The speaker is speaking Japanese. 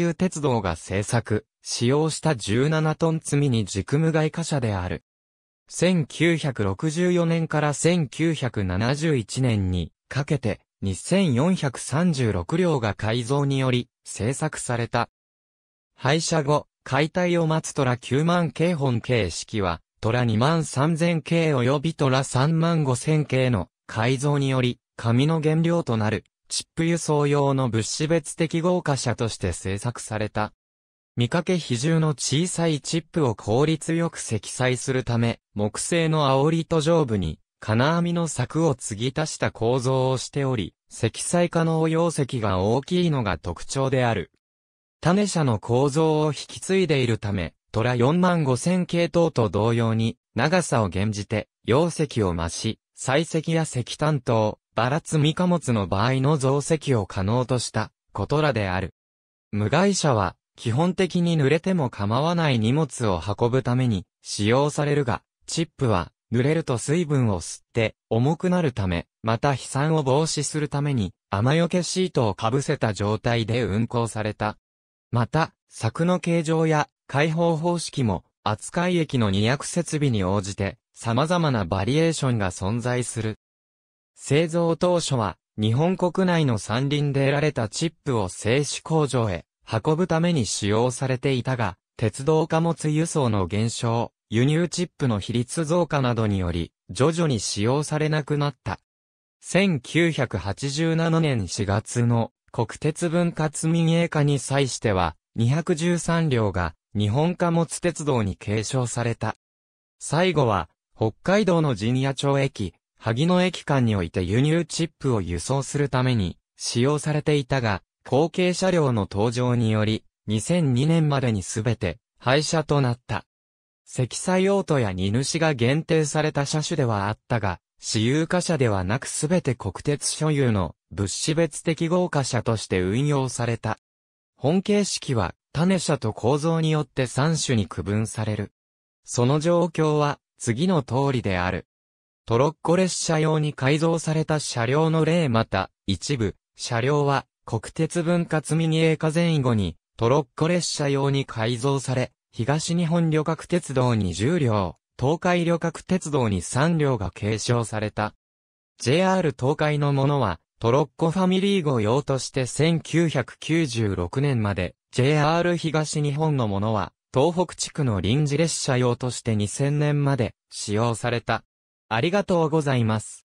急鉄道が製作、使用した17トン積みに軸無害貨車である。1964年から1971年にかけて2436両が改造により製作された。廃車後、解体を待つ虎9万系本形式は、虎2万3000系及び虎3万5000系の改造により、紙の原料となるチップ輸送用の物資別適合貨車として製作された。見かけ比重の小さいチップを効率よく積載するため、木製の煽りと上部に金網の柵を継ぎ足した構造をしており、積載可能容積が大きいのが特徴である。種車の構造を引き継いでいるため、トラ4万5000系統と同様に、長さを減じて、容積を増し、採石や石炭等、バラ積み貨物の場合の増積を可能としたことらである。無害者は、基本的に濡れても構わない荷物を運ぶために使用されるが、チップは濡れると水分を吸って重くなるため、また飛散を防止するために雨よけシートをかぶせた状態で運行された。また、柵の形状や開放方式も扱い駅の2役設備に応じて様々なバリエーションが存在する。製造当初は、日本国内の山林で得られたチップを製紙工場へ運ぶために使用されていたが、鉄道貨物輸送の減少、輸入チップの比率増加などにより、徐々に使用されなくなった。1987年4月の国鉄分割民営化に際しては、213両が日本貨物鉄道に継承された。最後は、北海道の陣屋町駅、萩野駅間において輸入チップを輸送するために使用されていたが、後継車両の登場により、2002年までにすべて廃車となった。積載用途や荷主が限定された車種ではあったが、私有化車ではなくすべて国鉄所有の物資別適合化車として運用された。本形式は種車と構造によって3種に区分される。その状況は次の通りである。トロッコ列車用に改造された車両の例また、一部、車両は、国鉄分割ミニ映化前後に、トロッコ列車用に改造され、東日本旅客鉄道に10両、東海旅客鉄道に3両が継承された。JR 東海のものは、トロッコファミリー号用として1996年まで、JR 東日本のものは、東北地区の臨時列車用として2000年まで使用された。ありがとうございます。